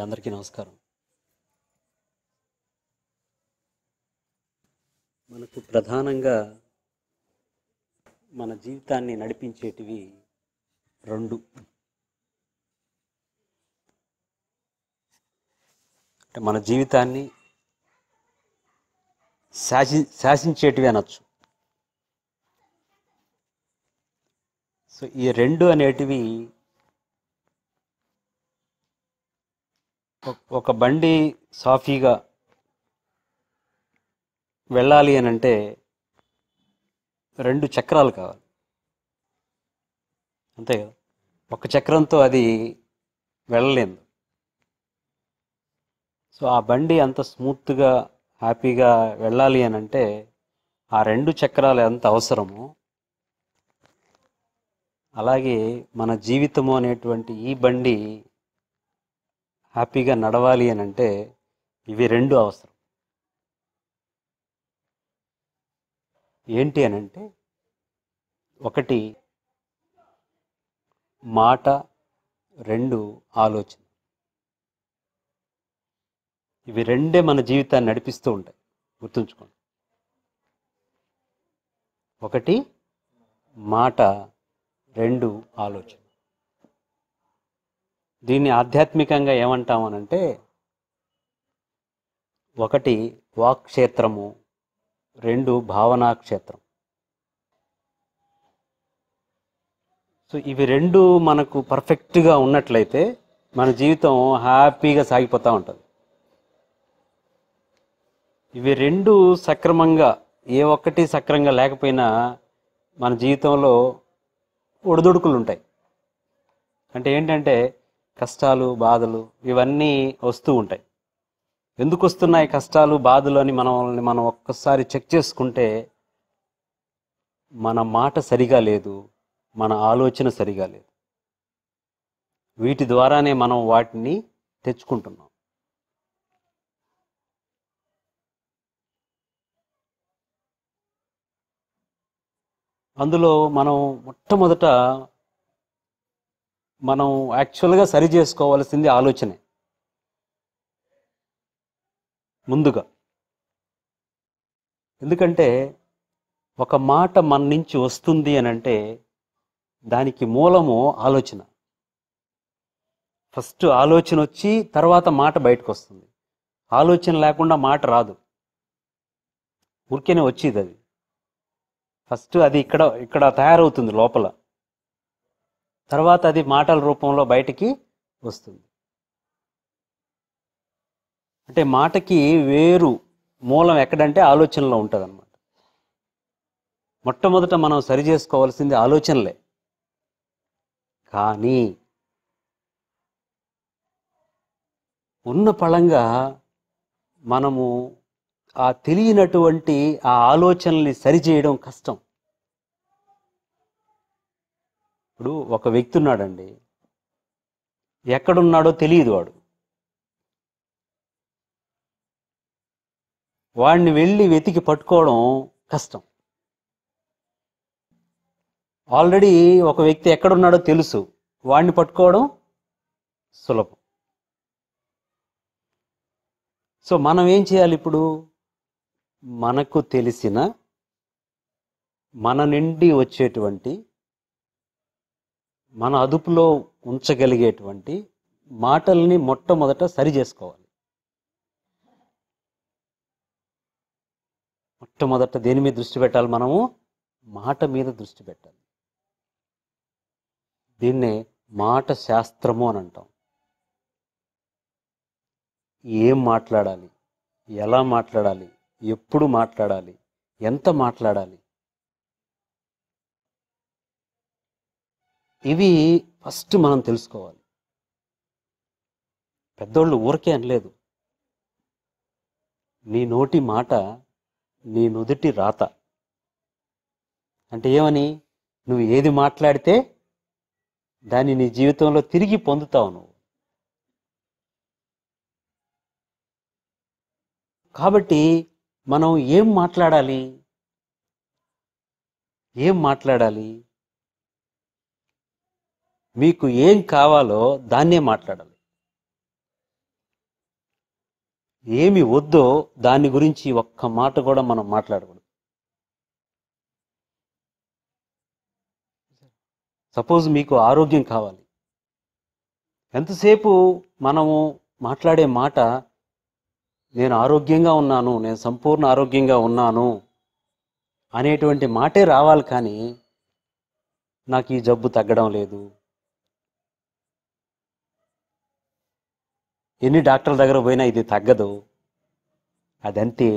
అందరికీ నమస్కారం మనకు ప్రధానంగా మన జీవితాన్ని నడిపించేటివి రెండు అంటే మన జీవితాన్ని శాసి శాసించేటివి అనొచ్చు సో ఈ రెండు అనేటివి ఒక బండి సాఫీగా వెళ్ళాలి అని అంటే రెండు చక్రాలు కావాలి అంతే కదా ఒక చక్రంతో అది వెళ్ళలేదు సో ఆ బండి అంత స్మూత్గా హ్యాపీగా వెళ్ళాలి అని అంటే ఆ రెండు చక్రాలు ఎంత అవసరమో అలాగే మన జీవితము అనేటువంటి ఈ బండి హ్యాపీగా నడవాలి అని అంటే ఇవి రెండు అవసరం ఏంటి అని అంటే ఒకటి మాట రెండు ఆలోచన ఇవి రెండే మన జీవితాన్ని నడిపిస్తూ ఉంటాయి గుర్తుంచుకోండి ఒకటి మాట రెండు ఆలోచన దీన్ని ఆధ్యాత్మికంగా ఏమంటామనంటే ఒకటి వాక్క్షేత్రము రెండు భావనా క్షేత్రం సో ఇవి రెండు మనకు పర్ఫెక్ట్గా ఉన్నట్లయితే మన జీవితం హ్యాపీగా సాగిపోతూ ఉంటుంది ఇవి రెండు సక్రమంగా ఏ ఒక్కటి సక్రంగా లేకపోయినా మన జీవితంలో ఒడిదుడుకులు ఉంటాయి అంటే ఏంటంటే కష్టాలు బాధలు ఇవన్నీ వస్తూ ఉంటాయి ఎందుకు వస్తున్నాయి కష్టాలు బాధలు అని మనల్ని మనం ఒక్కసారి చెక్ చేసుకుంటే మన మాట సరిగా లేదు మన ఆలోచన సరిగా లేదు వీటి ద్వారానే మనం వాటిని తెచ్చుకుంటున్నాం అందులో మనం మొట్టమొదట మనం యాక్చువల్గా సరి చేసుకోవాల్సింది ఆలోచనే ముందుగా ఎందుకంటే ఒక మాట మన నుంచి వస్తుంది అని అంటే దానికి మూలము ఆలోచన ఫస్ట్ ఆలోచన వచ్చి తర్వాత మాట బయటకు వస్తుంది ఆలోచన లేకుండా మాట రాదు ఊరికేనే వచ్చేది అది ఫస్ట్ అది ఇక్కడ ఇక్కడ తయారవుతుంది లోపల తర్వాత అది మాటల రూపంలో బయటికి వస్తుంది అంటే మాటకి వేరు మూలం ఎక్కడంటే ఆలోచనలో ఉంటుంది అనమాట మొట్టమొదట మనం సరి చేసుకోవాల్సింది ఆలోచనలే కానీ ఉన్న పళంగా మనము ఆ తెలియనటువంటి ఆ ఆలోచనల్ని సరిచేయడం కష్టం ఇప్పుడు ఒక వ్యక్తి ఉన్నాడండి ఎక్కడున్నాడో తెలియదు వాడు వాడిని వెళ్ళి వెతికి పట్టుకోవడం కష్టం ఆల్రెడీ ఒక వ్యక్తి ఎక్కడున్నాడో తెలుసు వాడిని పట్టుకోవడం సులభం సో మనం ఏం చేయాలి ఇప్పుడు మనకు తెలిసిన మన నుండి వచ్చేటువంటి మన అదుపులో ఉంచగలిగేటువంటి మాటల్ని మొట్టమొదట సరి చేసుకోవాలి మొట్టమొదట దేని మీద దృష్టి పెట్టాలి మనము మాట మీద దృష్టి పెట్టాలి దీన్నే మాట శాస్త్రము అని అంటాం ఏం మాట్లాడాలి ఎలా మాట్లాడాలి ఎప్పుడు మాట్లాడాలి ఎంత మాట్లాడాలి ఇవి ఫస్ట్ మనం తెలుసుకోవాలి పెద్దోళ్ళు ఊరికే అనలేదు నీ నోటి మాట నీ నుదుటి రాత అంటే ఏమని నువ్వు ఏది మాట్లాడితే దాన్ని నీ జీవితంలో తిరిగి పొందుతావు నువ్వు కాబట్టి మనం ఏం మాట్లాడాలి ఏం మాట్లాడాలి మీకు ఏం కావాలో దాన్నే మాట్లాడాలి ఏమి వద్దో దాని గురించి ఒక్క మాట కూడా మనం మాట్లాడకూడదు సపోజ్ మీకు ఆరోగ్యం కావాలి ఎంతసేపు మనము మాట్లాడే మాట నేను ఆరోగ్యంగా ఉన్నాను నేను సంపూర్ణ ఆరోగ్యంగా ఉన్నాను అనేటువంటి మాటే రావాలి కానీ నాకు ఈ జబ్బు తగ్గడం లేదు ఎన్ని డాక్టర్ల దగ్గర పోయినా ఇది తగ్గదు అదంతే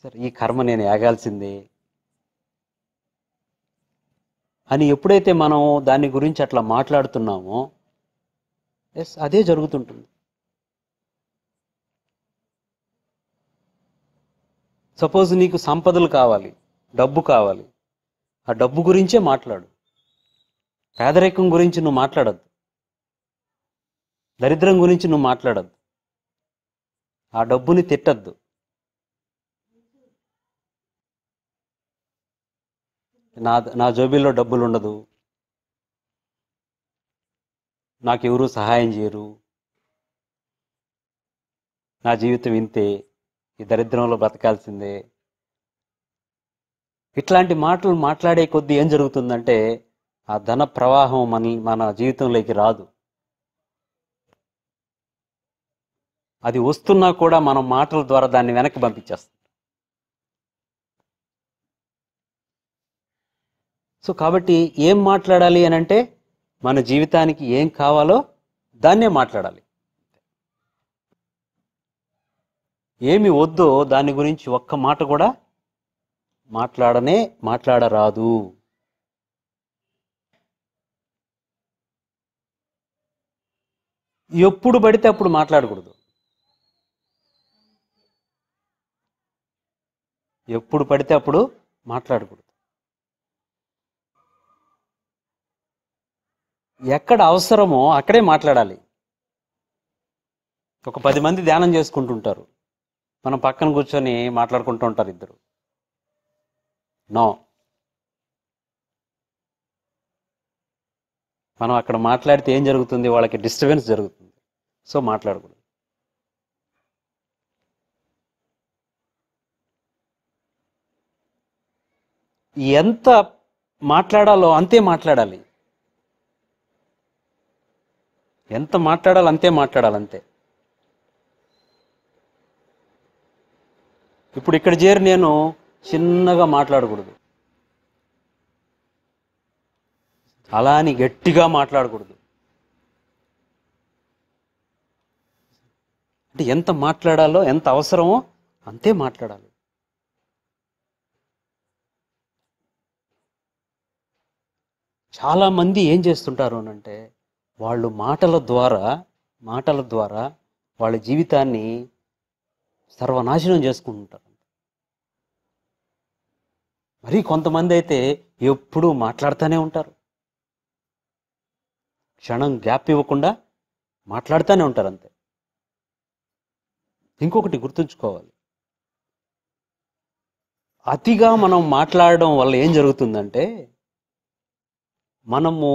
సరే ఈ కర్మ నేను ఏగాల్సిందే అని ఎప్పుడైతే మనం దాని గురించి అట్లా మాట్లాడుతున్నామో ఎస్ అదే జరుగుతుంటుంది సపోజ్ నీకు సంపదలు కావాలి డబ్బు కావాలి ఆ డబ్బు గురించే మాట్లాడు పేదరికం గురించి నువ్వు మాట్లాడద్దు దరిద్రం గురించి నువ్వు మాట్లాడద్దు ఆ డబ్బుని తిట్టద్దు నా నా జోబీలో డబ్బులు ఉండదు నాకెవరూ సహాయం చేయరు నా జీవితం ఇంతే ఈ దరిద్రంలో బ్రతకాల్సిందే ఇట్లాంటి మాటలు మాట్లాడే కొద్దీ ఏం జరుగుతుందంటే ఆ ధన ప్రవాహం మన మన జీవితంలోకి రాదు అది వస్తున్నా కూడా మనం మాటల ద్వారా దాన్ని వెనక్కి పంపించేస్తాం సో కాబట్టి ఏం మాట్లాడాలి అని అంటే మన జీవితానికి ఏం కావాలో దాన్నే మాట్లాడాలి ఏమి వద్దో దాని గురించి ఒక్క మాట కూడా మాట్లాడనే మాట్లాడరాదు ఎప్పుడు పడితే అప్పుడు మాట్లాడకూడదు ఎప్పుడు పడితే అప్పుడు మాట్లాడకూడదు ఎక్కడ అవసరమో అక్కడే మాట్లాడాలి ఒక పది మంది ధ్యానం చేసుకుంటుంటారు మనం పక్కన కూర్చొని మాట్లాడుకుంటూ ఉంటారు ఇద్దరు నో మనం అక్కడ మాట్లాడితే ఏం జరుగుతుంది వాళ్ళకి డిస్టర్బెన్స్ జరుగుతుంది సో మాట్లాడకూడదు ఎంత మాట్లాడాలో అంతే మాట్లాడాలి ఎంత మాట్లాడాలి అంతే మాట్లాడాలి అంతే ఇప్పుడు ఇక్కడ చేరి నేను చిన్నగా మాట్లాడకూడదు అలా అని గట్టిగా మాట్లాడకూడదు అంటే ఎంత మాట్లాడాలో ఎంత అవసరమో అంతే మాట్లాడాలి చాలామంది ఏం చేస్తుంటారు అంటే వాళ్ళు మాటల ద్వారా మాటల ద్వారా వాళ్ళ జీవితాన్ని సర్వనాశనం చేసుకుంటారు మరి కొంతమంది అయితే ఎప్పుడూ మాట్లాడుతూనే ఉంటారు క్షణం గ్యాప్ ఇవ్వకుండా మాట్లాడుతూనే ఉంటారు అంతే ఇంకొకటి గుర్తుంచుకోవాలి అతిగా మనం మాట్లాడడం వల్ల ఏం జరుగుతుందంటే మనము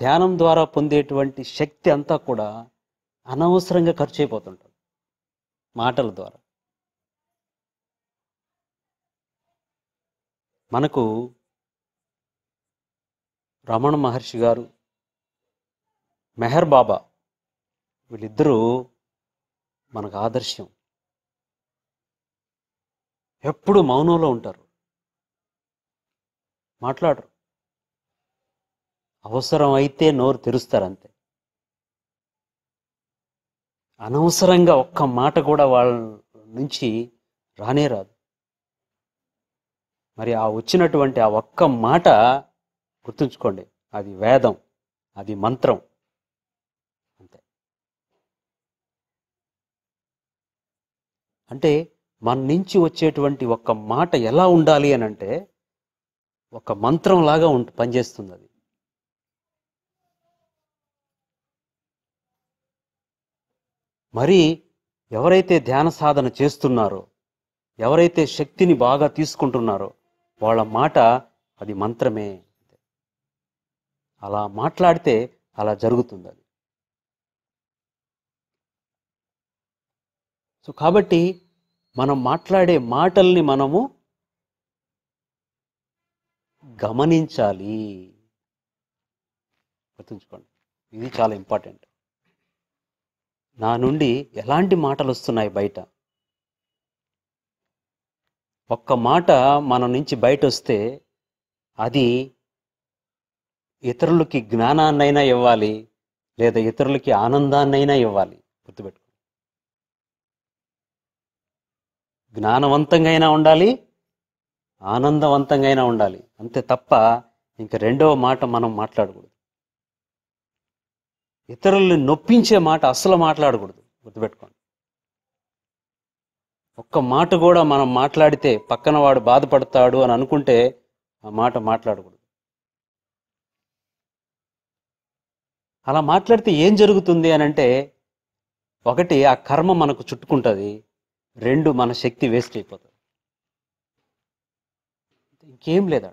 ధ్యానం ద్వారా పొందేటువంటి శక్తి అంతా కూడా అనవసరంగా ఖర్చు అయిపోతుంటుంది మాటల ద్వారా మనకు రమణ మహర్షి గారు మెహర్ బాబా వీళ్ళిద్దరూ మనకు ఆదర్శం ఎప్పుడు మౌనంలో ఉంటారు మాట్లాడరు అవసరం అయితే నోరు తెరుస్తారంతే అనవసరంగా ఒక్క మాట కూడా వాళ్ళ నుంచి రానే రాదు మరి ఆ వచ్చినటువంటి ఆ ఒక్క మాట గుర్తుంచుకోండి అది వేదం అది మంత్రం అంతే అంటే మన నుంచి వచ్చేటువంటి ఒక్క మాట ఎలా ఉండాలి అని అంటే ఒక మంత్రంలాగా ఉంటు పనిచేస్తుంది అది మరి ఎవరైతే ధ్యాన సాధన చేస్తున్నారో ఎవరైతే శక్తిని బాగా తీసుకుంటున్నారో వాళ్ళ మాట అది మంత్రమే అలా మాట్లాడితే అలా జరుగుతుంది అది సో కాబట్టి మనం మాట్లాడే మాటల్ని మనము గమనించాలి గుర్తుంచుకోండి ఇది చాలా ఇంపార్టెంట్ నా నుండి ఎలాంటి మాటలు వస్తున్నాయి బయట ఒక్క మాట మన నుంచి బయట వస్తే అది ఇతరులకి జ్ఞానాన్నైనా ఇవ్వాలి లేదా ఇతరులకి ఆనందాన్నైనా ఇవ్వాలి గుర్తుపెట్టుకో జ్ఞానవంతంగా అయినా ఉండాలి ఆనందవంతంగా అయినా ఉండాలి అంతే తప్ప ఇంక రెండవ మాట మనం మాట్లాడకూడదు ఇతరుల్ని నొప్పించే మాట అస్సలు మాట్లాడకూడదు గుర్తుపెట్టుకోండి ఒక్క మాట కూడా మనం మాట్లాడితే పక్కన వాడు బాధపడతాడు అని అనుకుంటే ఆ మాట మాట్లాడకూడదు అలా మాట్లాడితే ఏం జరుగుతుంది అని అంటే ఒకటి ఆ కర్మ మనకు చుట్టుకుంటుంది రెండు మన శక్తి వేస్ట్ అయిపోతుంది ఇంకేం లేదా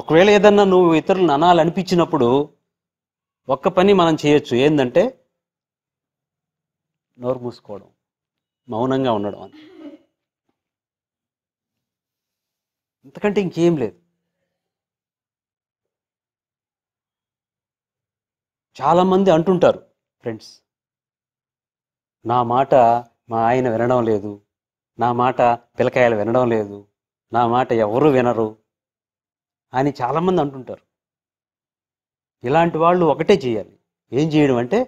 ఒకవేళ ఏదన్నా నువ్వు ఇతరులను అనాలనిపించినప్పుడు ఒక్క పని మనం చేయొచ్చు ఏంటంటే నోరు మూసుకోవడం మౌనంగా ఉండడం అని ఇంతకంటే ఇంకేం లేదు చాలామంది అంటుంటారు ఫ్రెండ్స్ నా మాట మా ఆయన వినడం లేదు నా మాట పిలకాయలు వినడం లేదు నా మాట ఎవరు వినరు అని చాలామంది అంటుంటారు ఇలాంటి వాళ్ళు ఒకటే చేయాలి ఏం చేయడం అంటే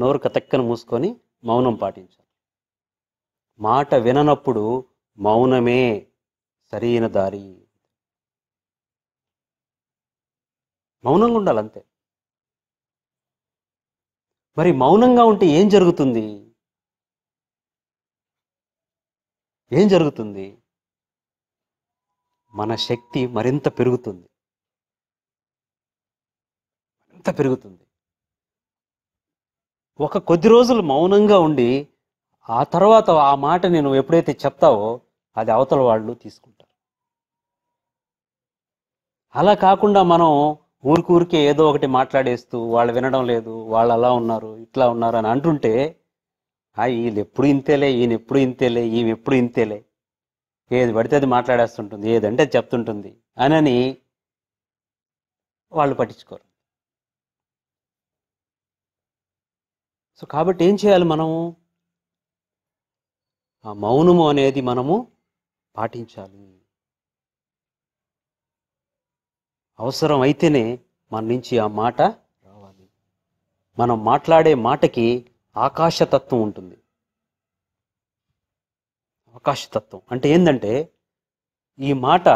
నోరు కతక్కను మూసుకొని మౌనం పాటించాలి మాట విననప్పుడు మౌనమే సరైన దారి మౌనంగా ఉండాలి అంతే మరి మౌనంగా ఉంటే ఏం జరుగుతుంది ఏం జరుగుతుంది మన శక్తి మరింత పెరుగుతుంది మరింత పెరుగుతుంది ఒక కొద్ది రోజులు మౌనంగా ఉండి ఆ తర్వాత ఆ మాట నేను ఎప్పుడైతే చెప్తావో అది అవతల వాళ్ళు తీసుకుంటారు అలా కాకుండా మనం ఊరికూరికే ఏదో ఒకటి మాట్లాడేస్తూ వాళ్ళు వినడం లేదు వాళ్ళు అలా ఉన్నారు ఇట్లా ఉన్నారు అని అంటుంటే వీళ్ళు ఎప్పుడు ఇంతేలే ఈయన ఎప్పుడు ఇంతేలే ఈమె ఎప్పుడు ఇంతేలే ఏది పడితే అది మాట్లాడేస్తుంటుంది ఏదంటే చెప్తుంటుంది అనని వాళ్ళు పట్టించుకోరు సో కాబట్టి ఏం చేయాలి మనము ఆ మౌనము అనేది మనము పాటించాలి అవసరం అయితేనే మన నుంచి ఆ మాట రావాలి మనం మాట్లాడే మాటకి ఆకాశతత్వం ఉంటుంది అవకాశతత్వం అంటే ఏంటంటే ఈ మాట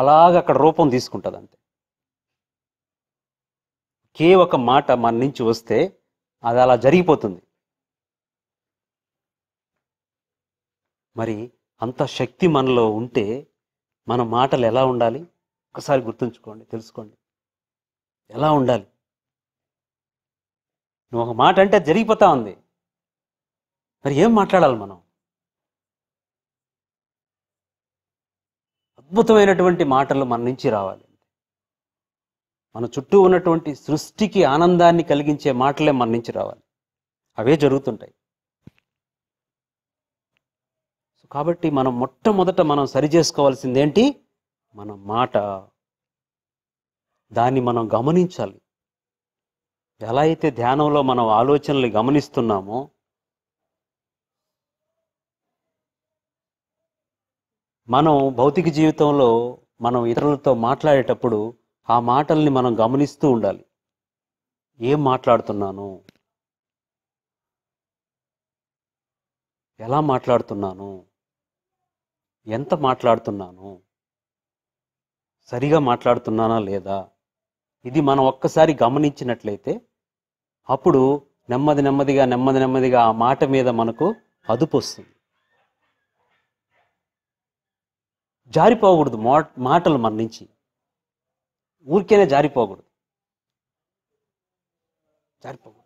అలాగ అక్కడ రూపం తీసుకుంటుంది అంతే ఒకే ఒక మాట మన నుంచి వస్తే అది అలా జరిగిపోతుంది మరి అంత శక్తి మనలో ఉంటే మన మాటలు ఎలా ఉండాలి ఒకసారి గుర్తుంచుకోండి తెలుసుకోండి ఎలా ఉండాలి నువ్వు ఒక మాట అంటే జరిగిపోతా ఉంది మరి ఏం మాట్లాడాలి మనం అద్భుతమైనటువంటి మాటలు మన నుంచి రావాలి మన చుట్టూ ఉన్నటువంటి సృష్టికి ఆనందాన్ని కలిగించే మాటలే మన నుంచి రావాలి అవే జరుగుతుంటాయి కాబట్టి మనం మొట్టమొదట మనం సరి చేసుకోవాల్సింది ఏంటి మన మాట దాన్ని మనం గమనించాలి ఎలా అయితే ధ్యానంలో మనం ఆలోచనలు గమనిస్తున్నామో మనం భౌతిక జీవితంలో మనం ఇతరులతో మాట్లాడేటప్పుడు ఆ మాటల్ని మనం గమనిస్తూ ఉండాలి ఏం మాట్లాడుతున్నాను ఎలా మాట్లాడుతున్నాను ఎంత మాట్లాడుతున్నాను సరిగా మాట్లాడుతున్నానా లేదా ఇది మనం ఒక్కసారి గమనించినట్లయితే అప్పుడు నెమ్మది నెమ్మదిగా నెమ్మది నెమ్మదిగా ఆ మాట మీద మనకు అదుపు వస్తుంది జారిపోకూడదు మాటలు మన నుంచి ఊరికేనే జారిపోకూడదు జారిపోకూడదు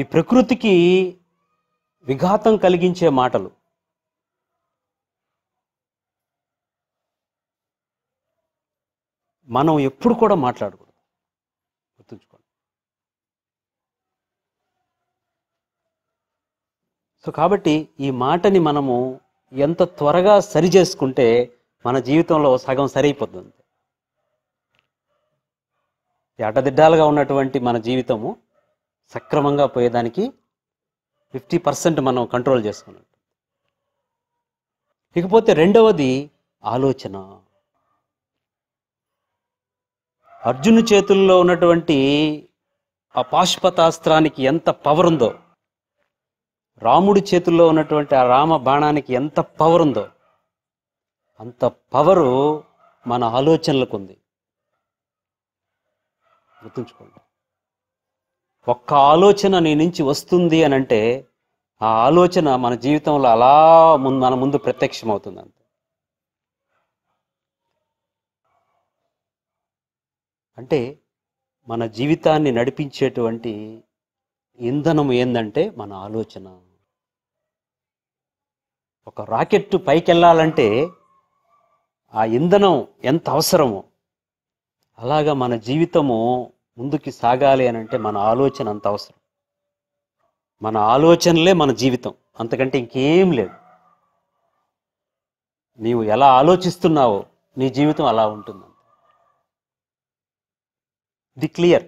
ఈ ప్రకృతికి విఘాతం కలిగించే మాటలు మనం ఎప్పుడు కూడా మాట్లాడకూడదు సో కాబట్టి ఈ మాటని మనము ఎంత త్వరగా సరి చేసుకుంటే మన జీవితంలో సగం సరైపోతుంది ఎటదిడ్డాలుగా ఉన్నటువంటి మన జీవితము సక్రమంగా పోయేదానికి ఫిఫ్టీ పర్సెంట్ మనం కంట్రోల్ చేసుకున్నట్టు ఇకపోతే రెండవది ఆలోచన అర్జును చేతుల్లో ఉన్నటువంటి ఆ పాశుపతాస్త్రానికి ఎంత పవర్ ఉందో రాముడి చేతుల్లో ఉన్నటువంటి ఆ రామ బాణానికి ఎంత పవర్ ఉందో అంత పవరు మన ఆలోచనలకు ఉంది గుర్తుంచుకోండి ఒక్క ఆలోచన నీ నుంచి వస్తుంది అని అంటే ఆ ఆలోచన మన జీవితంలో అలా ముందు మన ముందు ప్రత్యక్షమవుతుంది అంతే అంటే మన జీవితాన్ని నడిపించేటువంటి ఇంధనం ఏందంటే మన ఆలోచన ఒక రాకెట్ పైకి వెళ్ళాలంటే ఆ ఇంధనం ఎంత అవసరమో అలాగా మన జీవితము ముందుకి సాగాలి అని అంటే మన ఆలోచన అంత అవసరం మన ఆలోచనలే మన జీవితం అంతకంటే ఇంకేం లేదు నీవు ఎలా ఆలోచిస్తున్నావో నీ జీవితం అలా ఉంటుంది ది క్లియర్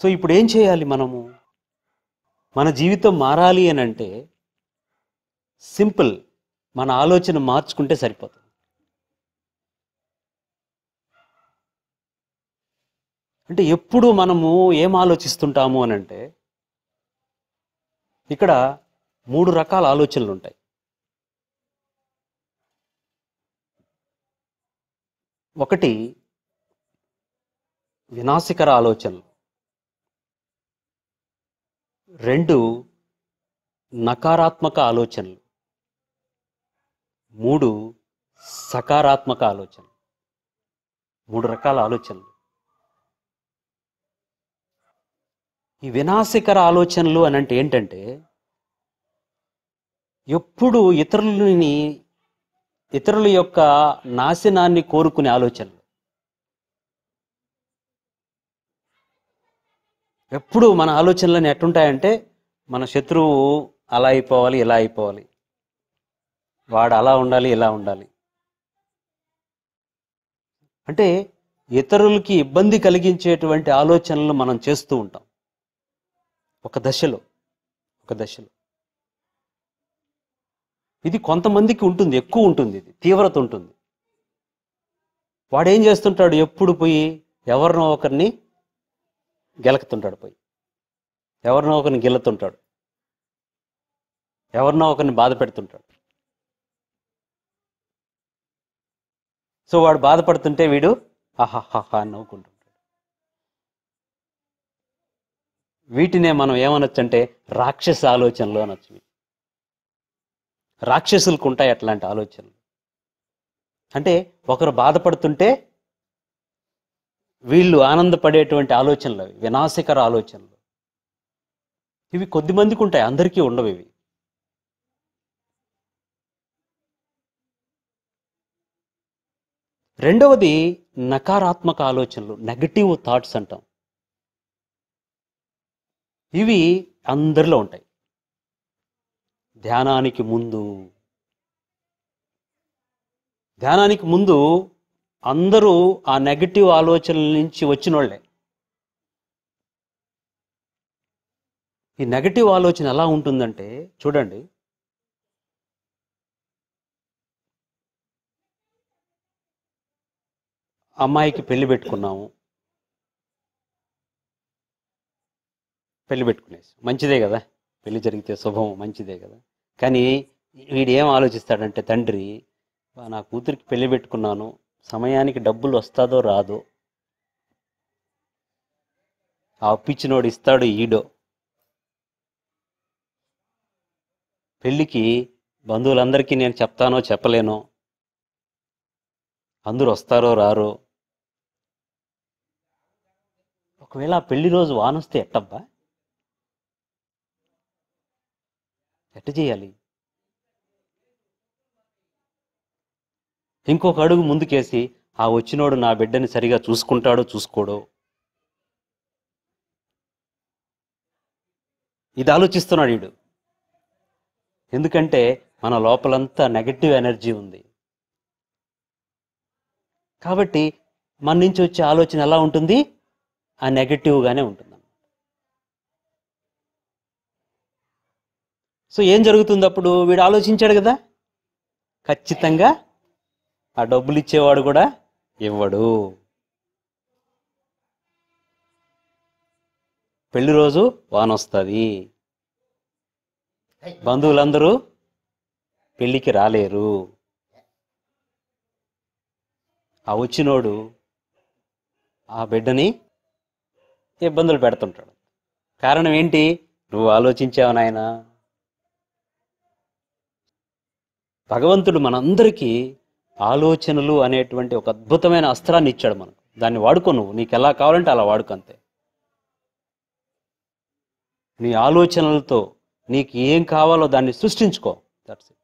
సో ఇప్పుడు ఏం చేయాలి మనము మన జీవితం మారాలి అని అంటే సింపుల్ మన ఆలోచన మార్చుకుంటే సరిపోతుంది అంటే ఎప్పుడు మనము ఏం ఆలోచిస్తుంటాము అని అంటే ఇక్కడ మూడు రకాల ఆలోచనలు ఉంటాయి ఒకటి వినాశకర ఆలోచనలు రెండు నకారాత్మక ఆలోచనలు మూడు సకారాత్మక ఆలోచనలు మూడు రకాల ఆలోచనలు ఈ వినాశకర ఆలోచనలు అని అంటే ఏంటంటే ఎప్పుడు ఇతరులని ఇతరుల యొక్క నాశనాన్ని కోరుకునే ఆలోచనలు ఎప్పుడు మన ఆలోచనలన్నీ ఎట్టుంటాయంటే మన శత్రువు అలా అయిపోవాలి ఇలా అయిపోవాలి వాడు అలా ఉండాలి ఇలా ఉండాలి అంటే ఇతరులకి ఇబ్బంది కలిగించేటువంటి ఆలోచనలు మనం చేస్తూ ఉంటాం ఒక దశలో ఒక దశలో ఇది కొంతమందికి ఉంటుంది ఎక్కువ ఉంటుంది ఇది తీవ్రత ఉంటుంది వాడేం చేస్తుంటాడు ఎప్పుడు పోయి ఎవరినో ఒకరిని గెలకుతుంటాడు పోయి ఎవరినో ఒకరిని గెలుతుంటాడు ఎవరినో ఒకరిని బాధ పెడుతుంటాడు సో వాడు బాధపడుతుంటే వీడు అని నవ్వుకుంటుంటాడు వీటినే మనం ఏమనొచ్చు అంటే రాక్షస ఆలోచనలు అనొచ్చు రాక్షసులకు ఉంటాయి అట్లాంటి ఆలోచనలు అంటే ఒకరు బాధపడుతుంటే వీళ్ళు ఆనందపడేటువంటి ఆలోచనలు అవి వినాశకర ఆలోచనలు ఇవి కొద్ది మందికి ఉంటాయి అందరికీ ఉండవు ఇవి రెండవది నకారాత్మక ఆలోచనలు నెగటివ్ థాట్స్ అంటాం ఇవి అందరిలో ఉంటాయి ధ్యానానికి ముందు ధ్యానానికి ముందు అందరూ ఆ నెగటివ్ ఆలోచనల నుంచి వచ్చిన వాళ్ళే ఈ నెగటివ్ ఆలోచన ఎలా ఉంటుందంటే చూడండి అమ్మాయికి పెళ్లి పెట్టుకున్నాము పెళ్లి పెట్టుకునేసి మంచిదే కదా పెళ్లి జరిగితే శుభం మంచిదే కదా కానీ వీడు ఏం ఆలోచిస్తాడంటే తండ్రి నా కూతురికి పెళ్లి పెట్టుకున్నాను సమయానికి డబ్బులు వస్తుందో రాదో ఆ అప్పిచ్చినోడు ఇస్తాడు ఈడో పెళ్ళికి బంధువులందరికీ నేను చెప్తానో చెప్పలేనో అందరు వస్తారో రారో ఒకవేళ ఆ పెళ్లి రోజు వానొస్తే ఎట్టబ్బా ఎట్ట చేయాలి ఇంకొక అడుగు ముందుకేసి ఆ వచ్చినోడు నా బిడ్డని సరిగా చూసుకుంటాడో చూసుకోడో ఇది ఆలోచిస్తున్నాడు వీడు ఎందుకంటే మన లోపలంతా నెగటివ్ ఎనర్జీ ఉంది కాబట్టి మన నుంచి వచ్చే ఆలోచన ఎలా ఉంటుంది ఆ నెగటివ్గానే ఉంటుంది సో ఏం జరుగుతుంది అప్పుడు వీడు ఆలోచించాడు కదా ఖచ్చితంగా ఆ డబ్బులు ఇచ్చేవాడు కూడా ఇవ్వడు పెళ్లి రోజు వానొస్తుంది బంధువులందరూ పెళ్ళికి రాలేరు ఆ వచ్చినోడు ఆ బిడ్డని ఇబ్బందులు పెడుతుంటాడు కారణం ఏంటి నువ్వు ఆలోచించావు నాయన భగవంతుడు మనందరికీ ఆలోచనలు అనేటువంటి ఒక అద్భుతమైన అస్త్రాన్ని ఇచ్చాడు మనకు దాన్ని వాడుకో నువ్వు నీకు ఎలా కావాలంటే అలా అంతే నీ ఆలోచనలతో నీకు ఏం కావాలో దాన్ని సృష్టించుకో దట్స్ ఇట్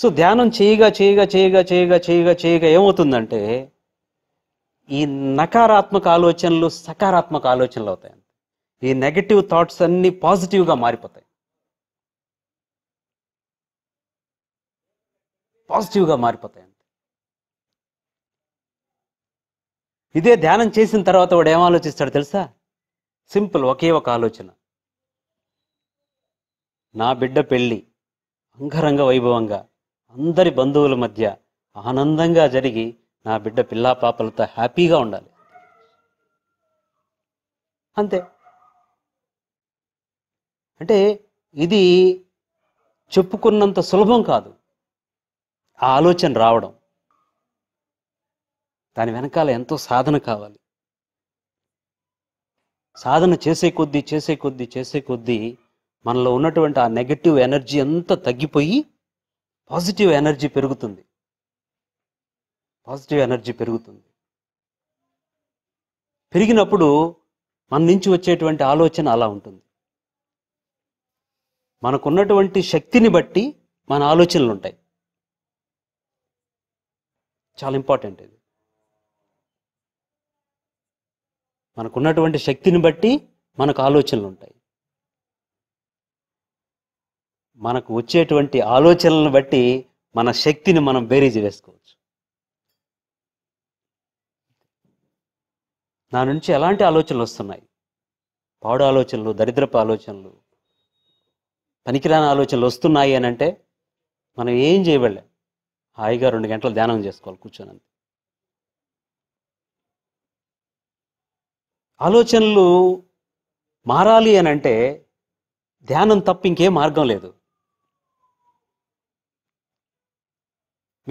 సో ధ్యానం చేయగా చేయగా చేయగా చేయగా చేయగా చేయగా ఏమవుతుందంటే ఈ నకారాత్మక ఆలోచనలు సకారాత్మక ఆలోచనలు అవుతాయి ఈ నెగటివ్ థాట్స్ అన్నీ పాజిటివ్గా మారిపోతాయి పాజిటివ్గా మారిపోతాయి ఇదే ధ్యానం చేసిన తర్వాత వాడు ఏం ఆలోచిస్తాడు తెలుసా సింపుల్ ఒకే ఒక ఆలోచన నా బిడ్డ పెళ్ళి అంగరంగ వైభవంగా అందరి బంధువుల మధ్య ఆనందంగా జరిగి నా బిడ్డ పిల్లా పాపలతో హ్యాపీగా ఉండాలి అంతే అంటే ఇది చెప్పుకున్నంత సులభం కాదు ఆ ఆలోచన రావడం దాని వెనకాల ఎంతో సాధన కావాలి సాధన చేసే కొద్దీ చేసే కొద్దీ చేసే కొద్దీ మనలో ఉన్నటువంటి ఆ నెగటివ్ ఎనర్జీ అంతా తగ్గిపోయి పాజిటివ్ ఎనర్జీ పెరుగుతుంది పాజిటివ్ ఎనర్జీ పెరుగుతుంది పెరిగినప్పుడు మన నుంచి వచ్చేటువంటి ఆలోచన అలా ఉంటుంది మనకున్నటువంటి శక్తిని బట్టి మన ఆలోచనలు ఉంటాయి చాలా ఇంపార్టెంట్ ఇది మనకున్నటువంటి శక్తిని బట్టి మనకు ఆలోచనలు ఉంటాయి మనకు వచ్చేటువంటి ఆలోచనలను బట్టి మన శక్తిని మనం బేరీజ్ వేసుకోవచ్చు నా నుంచి ఎలాంటి ఆలోచనలు వస్తున్నాయి పాడు ఆలోచనలు దరిద్రపు ఆలోచనలు పనికిరాని ఆలోచనలు వస్తున్నాయి అని అంటే మనం ఏం చేయబడలేం హాయిగా రెండు గంటలు ధ్యానం చేసుకోవాలి కూర్చొని ఆలోచనలు మారాలి అని అంటే ధ్యానం తప్ప ఇంకే మార్గం లేదు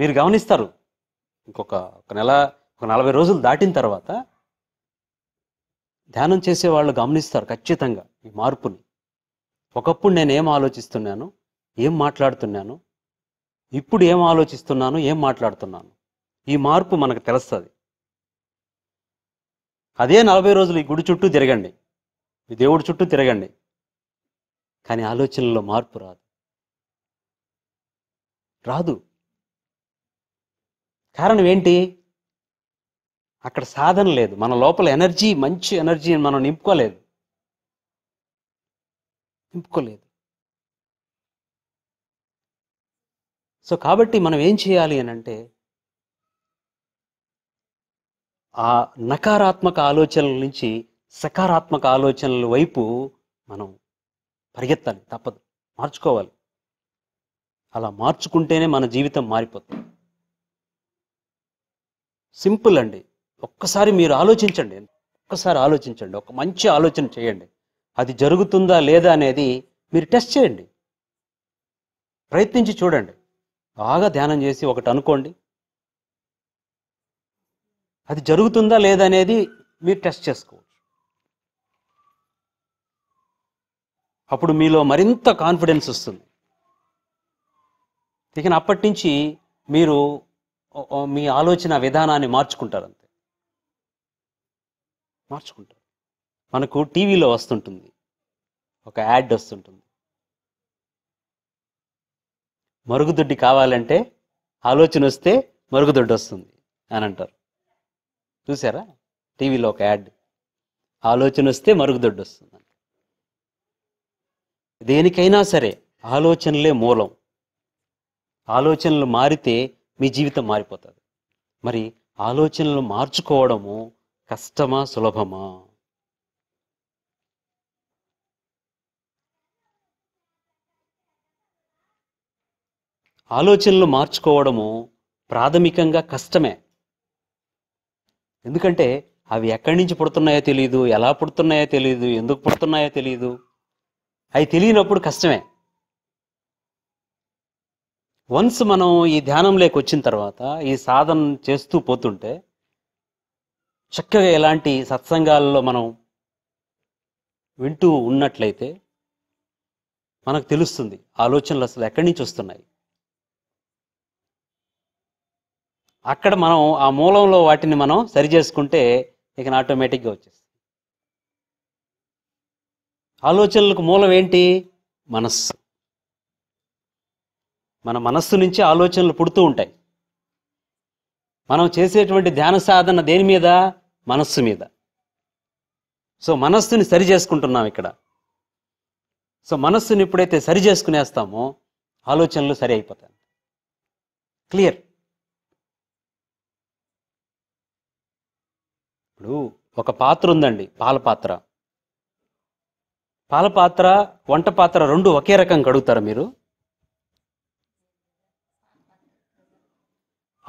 మీరు గమనిస్తారు ఇంకొక ఒక నెల ఒక నలభై రోజులు దాటిన తర్వాత ధ్యానం చేసే వాళ్ళు గమనిస్తారు ఖచ్చితంగా ఈ మార్పుని ఒకప్పుడు నేను ఏం ఆలోచిస్తున్నాను ఏం మాట్లాడుతున్నాను ఇప్పుడు ఏం ఆలోచిస్తున్నాను ఏం మాట్లాడుతున్నాను ఈ మార్పు మనకు తెలుస్తుంది అదే నలభై రోజులు ఈ గుడి చుట్టూ తిరగండి ఈ దేవుడి చుట్టూ తిరగండి కానీ ఆలోచనలో మార్పు రాదు రాదు కారణం ఏంటి అక్కడ సాధన లేదు మన లోపల ఎనర్జీ మంచి ఎనర్జీని మనం నింపుకోలేదు నింపుకోలేదు సో కాబట్టి మనం ఏం చేయాలి అని అంటే ఆ నకారాత్మక ఆలోచనల నుంచి సకారాత్మక ఆలోచనల వైపు మనం పరిగెత్తాలి తప్పదు మార్చుకోవాలి అలా మార్చుకుంటేనే మన జీవితం మారిపోతుంది సింపుల్ అండి ఒక్కసారి మీరు ఆలోచించండి ఒక్కసారి ఆలోచించండి ఒక మంచి ఆలోచన చేయండి అది జరుగుతుందా లేదా అనేది మీరు టెస్ట్ చేయండి ప్రయత్నించి చూడండి బాగా ధ్యానం చేసి ఒకటి అనుకోండి అది జరుగుతుందా లేదనేది మీరు టెస్ట్ చేసుకోవచ్చు అప్పుడు మీలో మరింత కాన్ఫిడెన్స్ వస్తుంది ఇక అప్పటి నుంచి మీరు మీ ఆలోచన విధానాన్ని మార్చుకుంటారు అంతే మార్చుకుంటారు మనకు టీవీలో వస్తుంటుంది ఒక యాడ్ వస్తుంటుంది మరుగుదొడ్డి కావాలంటే ఆలోచన వస్తే మరుగుదొడ్డి వస్తుంది అని అంటారు చూసారా టీవీలో ఒక యాడ్ ఆలోచన వస్తే మరుగుదొడ్డి వస్తుంది దేనికైనా సరే ఆలోచనలే మూలం ఆలోచనలు మారితే మీ జీవితం మారిపోతుంది మరి ఆలోచనలు మార్చుకోవడము కష్టమా సులభమా ఆలోచనలు మార్చుకోవడము ప్రాథమికంగా కష్టమే ఎందుకంటే అవి ఎక్కడి నుంచి పుడుతున్నాయో తెలియదు ఎలా పుడుతున్నాయో తెలియదు ఎందుకు పుడుతున్నాయో తెలియదు అవి తెలియనప్పుడు కష్టమే వన్స్ మనం ఈ ధ్యానంలోకి వచ్చిన తర్వాత ఈ సాధన చేస్తూ పోతుంటే చక్కగా ఎలాంటి సత్సంగాల్లో మనం వింటూ ఉన్నట్లయితే మనకు తెలుస్తుంది ఆలోచనలు అసలు ఎక్కడి నుంచి వస్తున్నాయి అక్కడ మనం ఆ మూలంలో వాటిని మనం సరి చేసుకుంటే ఇక ఆటోమేటిక్గా వచ్చేస్తుంది ఆలోచనలకు మూలం ఏంటి మనస్సు మన మనస్సు నుంచి ఆలోచనలు పుడుతూ ఉంటాయి మనం చేసేటువంటి ధ్యాన సాధన దేని మీద మనస్సు మీద సో మనస్సుని సరి చేసుకుంటున్నాం ఇక్కడ సో మనస్సుని ఎప్పుడైతే సరి చేసుకునేస్తామో ఆలోచనలు సరి అయిపోతాయి క్లియర్ ఇప్పుడు ఒక పాత్ర ఉందండి పాల పాత్ర పాల పాత్ర వంట పాత్ర రెండు ఒకే రకం కడుగుతారా మీరు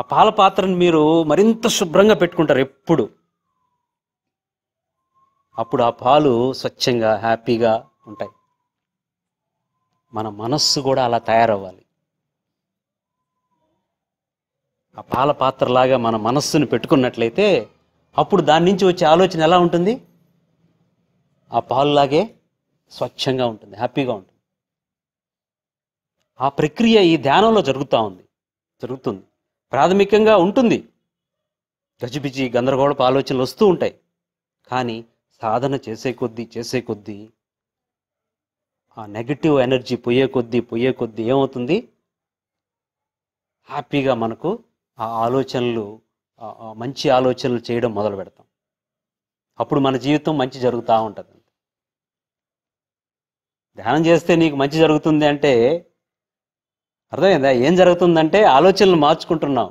ఆ పాల పాత్రను మీరు మరింత శుభ్రంగా పెట్టుకుంటారు ఎప్పుడు అప్పుడు ఆ పాలు స్వచ్ఛంగా హ్యాపీగా ఉంటాయి మన మనస్సు కూడా అలా తయారవ్వాలి ఆ పాల పాత్రలాగా మన మనస్సును పెట్టుకున్నట్లయితే అప్పుడు దాని నుంచి వచ్చే ఆలోచన ఎలా ఉంటుంది ఆ పాలులాగే స్వచ్ఛంగా ఉంటుంది హ్యాపీగా ఉంటుంది ఆ ప్రక్రియ ఈ ధ్యానంలో జరుగుతూ ఉంది జరుగుతుంది ప్రాథమికంగా ఉంటుంది గజిబిజి గందరగోళపు ఆలోచనలు వస్తూ ఉంటాయి కానీ సాధన చేసే కొద్దీ చేసే కొద్దీ ఆ నెగిటివ్ ఎనర్జీ పోయే కొద్దీ పోయే కొద్దీ ఏమవుతుంది హ్యాపీగా మనకు ఆ ఆలోచనలు మంచి ఆలోచనలు చేయడం మొదలు పెడతాం అప్పుడు మన జీవితం మంచి జరుగుతూ ఉంటుంది ధ్యానం చేస్తే నీకు మంచి జరుగుతుంది అంటే అర్థమైందా ఏం జరుగుతుందంటే ఆలోచనలు మార్చుకుంటున్నాం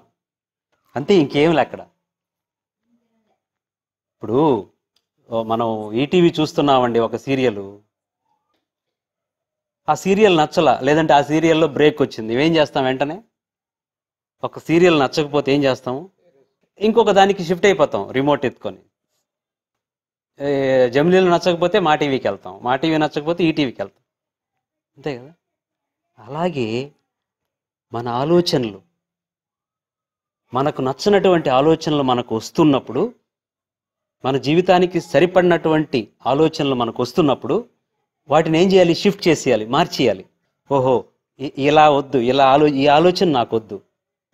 అంతే ఇంకేం అక్కడ ఇప్పుడు మనం ఈటీవీ చూస్తున్నామండి ఒక సీరియల్ ఆ సీరియల్ నచ్చల లేదంటే ఆ సీరియల్లో బ్రేక్ వచ్చింది ఏం చేస్తాం వెంటనే ఒక సీరియల్ నచ్చకపోతే ఏం చేస్తాము ఇంకొక దానికి షిఫ్ట్ అయిపోతాం రిమోట్ ఎత్తుకొని జమిలీలు నచ్చకపోతే మా టీవీకి వెళ్తాం మా టీవీ నచ్చకపోతే ఈ టీవీకి వెళ్తాం అంతే కదా అలాగే మన ఆలోచనలు మనకు నచ్చినటువంటి ఆలోచనలు మనకు వస్తున్నప్పుడు మన జీవితానికి సరిపడినటువంటి ఆలోచనలు మనకు వస్తున్నప్పుడు వాటిని ఏం చేయాలి షిఫ్ట్ చేసేయాలి మార్చేయాలి ఓహో ఇలా వద్దు ఇలా ఆలో ఈ ఆలోచన నాకు వద్దు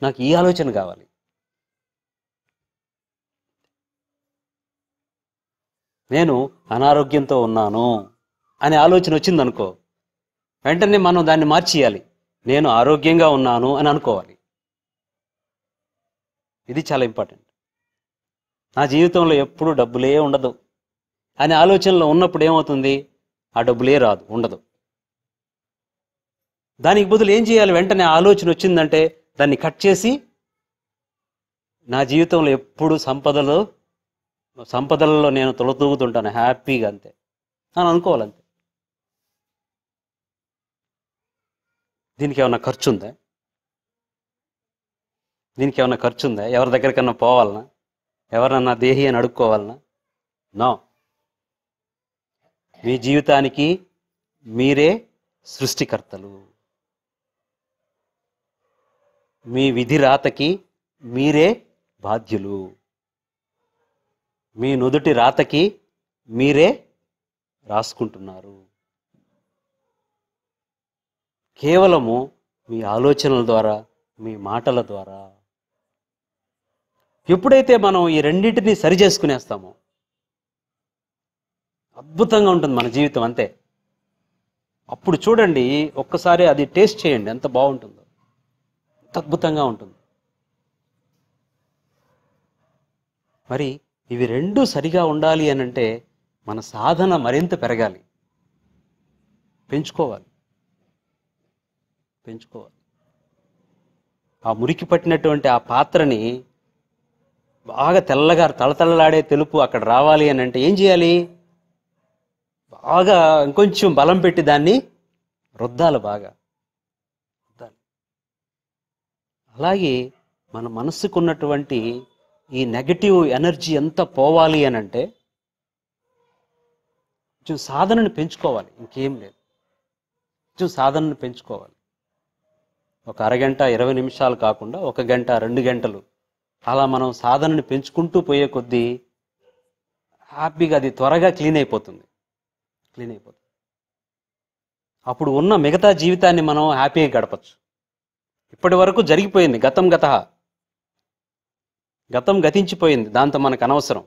నాకు ఈ ఆలోచన కావాలి నేను అనారోగ్యంతో ఉన్నాను అనే ఆలోచన వచ్చిందనుకో వెంటనే మనం దాన్ని మార్చేయాలి నేను ఆరోగ్యంగా ఉన్నాను అని అనుకోవాలి ఇది చాలా ఇంపార్టెంట్ నా జీవితంలో ఎప్పుడు డబ్బులే ఉండదు అనే ఆలోచనలో ఉన్నప్పుడు ఏమవుతుంది ఆ డబ్బులే రాదు ఉండదు దానికి బదులు ఏం చేయాలి వెంటనే ఆలోచన వచ్చిందంటే దాన్ని కట్ చేసి నా జీవితంలో ఎప్పుడు సంపదలు సంపదలలో నేను తొలతూగుతుంటాను హ్యాపీగా అంతే అని అనుకోవాలంతే దీనికి ఏమైనా ఖర్చు ఉందా దీనికి ఏమైనా ఖర్చు ఉందా ఎవరి దగ్గరికన్నా పోవాలనా ఎవరినన్నా దేహి అని అడుక్కోవాలనా నో మీ జీవితానికి మీరే సృష్టికర్తలు మీ విధి రాతకి మీరే బాధ్యులు మీ నుదుటి రాతకి మీరే రాసుకుంటున్నారు కేవలము మీ ఆలోచనల ద్వారా మీ మాటల ద్వారా ఎప్పుడైతే మనం ఈ రెండింటిని సరి చేసుకునేస్తామో అద్భుతంగా ఉంటుంది మన జీవితం అంతే అప్పుడు చూడండి ఒక్కసారి అది టేస్ట్ చేయండి ఎంత బాగుంటుందో ఎంత అద్భుతంగా ఉంటుంది మరి ఇవి రెండు సరిగా ఉండాలి అని అంటే మన సాధన మరింత పెరగాలి పెంచుకోవాలి పెంచుకోవాలి ఆ మురికి పట్టినటువంటి ఆ పాత్రని బాగా తెల్లగా తలతళ్ళలాడే తెలుపు అక్కడ రావాలి అని అంటే ఏం చేయాలి బాగా ఇంకొంచెం బలం పెట్టి దాన్ని రుద్దాలి బాగా రుద్దాలి అలాగే మన మనసుకున్నటువంటి ఈ నెగటివ్ ఎనర్జీ ఎంత పోవాలి అని అంటే కొంచెం సాధనను పెంచుకోవాలి ఇంకేం లేదు కొంచెం సాధనను పెంచుకోవాలి ఒక అరగంట ఇరవై నిమిషాలు కాకుండా ఒక గంట రెండు గంటలు అలా మనం సాధనని పెంచుకుంటూ పోయే కొద్దీ హ్యాపీగా అది త్వరగా క్లీన్ అయిపోతుంది క్లీన్ అయిపోతుంది అప్పుడు ఉన్న మిగతా జీవితాన్ని మనం హ్యాపీగా గడపచ్చు ఇప్పటి వరకు జరిగిపోయింది గతం గత గతం గతించిపోయింది దాంతో మనకు అనవసరం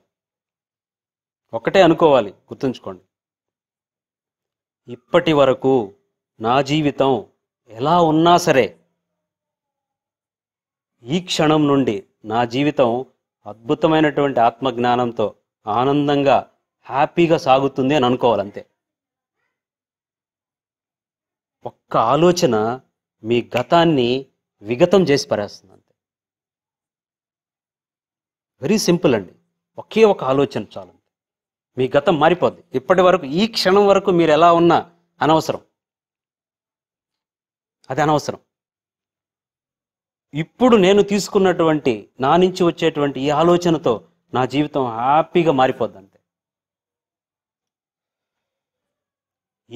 ఒక్కటే అనుకోవాలి గుర్తుంచుకోండి ఇప్పటి వరకు నా జీవితం ఎలా ఉన్నా సరే ఈ క్షణం నుండి నా జీవితం అద్భుతమైనటువంటి ఆత్మజ్ఞానంతో ఆనందంగా హ్యాపీగా సాగుతుంది అని అనుకోవాలంతే ఒక్క ఆలోచన మీ గతాన్ని విగతం చేసి పరేస్తుంది వెరీ సింపుల్ అండి ఒకే ఒక ఆలోచన చాలండి మీ గతం మారిపోద్ది ఇప్పటి వరకు ఈ క్షణం వరకు మీరు ఎలా ఉన్నా అనవసరం అది అనవసరం ఇప్పుడు నేను తీసుకున్నటువంటి నా నుంచి వచ్చేటువంటి ఈ ఆలోచనతో నా జీవితం హ్యాపీగా అంతే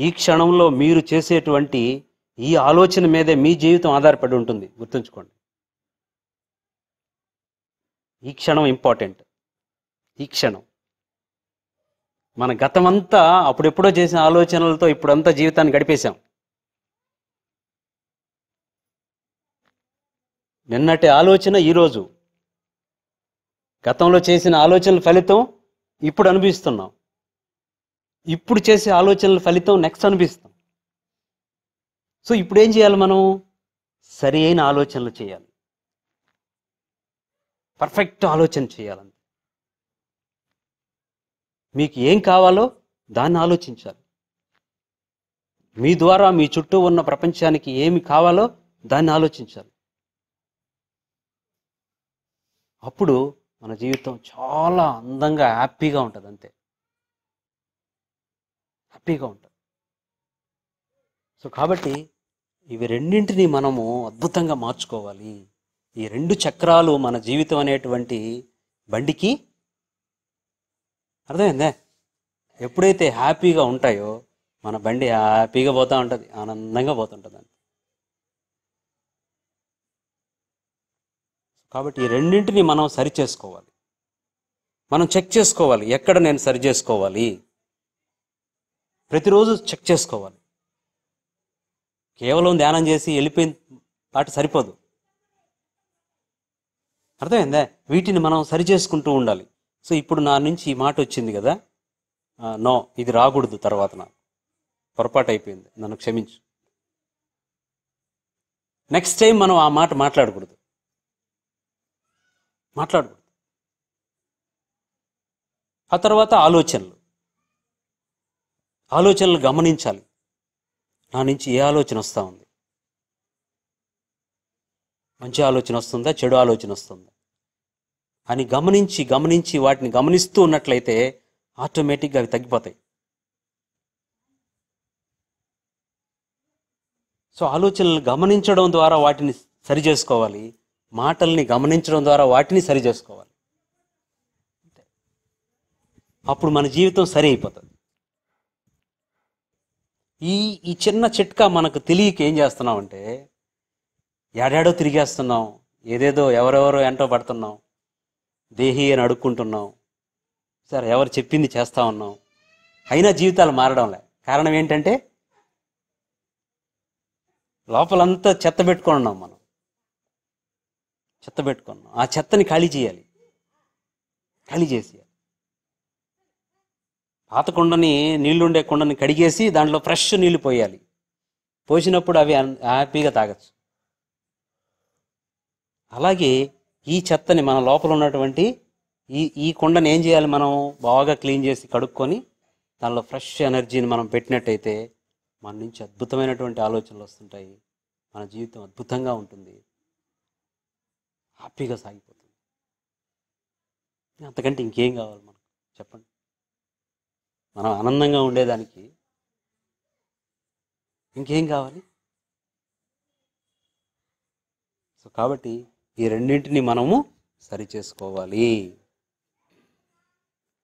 ఈ క్షణంలో మీరు చేసేటువంటి ఈ ఆలోచన మీదే మీ జీవితం ఆధారపడి ఉంటుంది గుర్తుంచుకోండి ఈ క్షణం ఇంపార్టెంట్ ఈ క్షణం మన గతమంతా అప్పుడెప్పుడో చేసిన ఆలోచనలతో ఇప్పుడంతా జీవితాన్ని గడిపేశాం నిన్నటి ఆలోచన ఈరోజు గతంలో చేసిన ఆలోచనల ఫలితం ఇప్పుడు అనిపిస్తున్నాం ఇప్పుడు చేసే ఆలోచనల ఫలితం నెక్స్ట్ అనిపిస్తాం సో ఇప్పుడు ఏం చేయాలి మనం సరి అయిన ఆలోచనలు చేయాలి పర్ఫెక్ట్ ఆలోచన చేయాలని మీకు ఏం కావాలో దాన్ని ఆలోచించాలి మీ ద్వారా మీ చుట్టూ ఉన్న ప్రపంచానికి ఏమి కావాలో దాన్ని ఆలోచించాలి అప్పుడు మన జీవితం చాలా అందంగా హ్యాపీగా ఉంటుంది అంతే హ్యాపీగా ఉంటుంది సో కాబట్టి ఇవి రెండింటినీ మనము అద్భుతంగా మార్చుకోవాలి ఈ రెండు చక్రాలు మన జీవితం అనేటువంటి బండికి అర్థమైందే ఎప్పుడైతే హ్యాపీగా ఉంటాయో మన బండి హ్యాపీగా పోతూ ఉంటుంది ఆనందంగా పోతుంటుంది అండి కాబట్టి ఈ రెండింటిని మనం సరి చేసుకోవాలి మనం చెక్ చేసుకోవాలి ఎక్కడ నేను సరి చేసుకోవాలి ప్రతిరోజు చెక్ చేసుకోవాలి కేవలం ధ్యానం చేసి వెళ్ళిపోయిన పాటు సరిపోదు అర్థమైందా వీటిని మనం సరిచేసుకుంటూ ఉండాలి సో ఇప్పుడు నా నుంచి ఈ మాట వచ్చింది కదా నో ఇది రాకూడదు తర్వాత నాకు పొరపాటు అయిపోయింది నన్ను క్షమించు నెక్స్ట్ టైం మనం ఆ మాట మాట్లాడకూడదు మాట్లాడకూడదు ఆ తర్వాత ఆలోచనలు ఆలోచనలు గమనించాలి నా నుంచి ఏ ఆలోచన వస్తూ ఉంది మంచి ఆలోచన వస్తుందా చెడు ఆలోచన వస్తుందా అని గమనించి గమనించి వాటిని గమనిస్తూ ఉన్నట్లయితే ఆటోమేటిక్గా అవి తగ్గిపోతాయి సో ఆలోచనలు గమనించడం ద్వారా వాటిని సరి చేసుకోవాలి మాటల్ని గమనించడం ద్వారా వాటిని సరి చేసుకోవాలి అప్పుడు మన జీవితం సరి అయిపోతుంది ఈ ఈ చిన్న చిట్కా మనకు తెలియక ఏం చేస్తున్నామంటే ఏడాడో తిరిగేస్తున్నాం ఏదేదో ఎవరెవరో ఎంటో పడుతున్నాం దేహి అని అడుక్కుంటున్నాం సరే ఎవరు చెప్పింది చేస్తూ ఉన్నాం అయినా జీవితాలు మారడంలే కారణం ఏంటంటే లోపలంతా చెత్త పెట్టుకొని ఉన్నాం మనం చెత్త పెట్టుకున్నాం ఆ చెత్తని ఖాళీ చేయాలి ఖాళీ చేసేయాలి పాత కుండని నీళ్లుండే కుండని కడిగేసి దాంట్లో ఫ్రెష్ నీళ్లు పోయాలి పోసినప్పుడు అవి హ్యాపీగా తాగచ్చు అలాగే ఈ చెత్తని మన లోపల ఉన్నటువంటి ఈ ఈ కుండని ఏం చేయాలి మనం బాగా క్లీన్ చేసి కడుక్కొని దానిలో ఫ్రెష్ ఎనర్జీని మనం పెట్టినట్టయితే మన నుంచి అద్భుతమైనటువంటి ఆలోచనలు వస్తుంటాయి మన జీవితం అద్భుతంగా ఉంటుంది హ్యాపీగా సాగిపోతుంది అంతకంటే ఇంకేం కావాలి మనకు చెప్పండి మనం ఆనందంగా ఉండేదానికి ఇంకేం కావాలి సో కాబట్టి ఈ రెండింటిని మనము సరిచేసుకోవాలి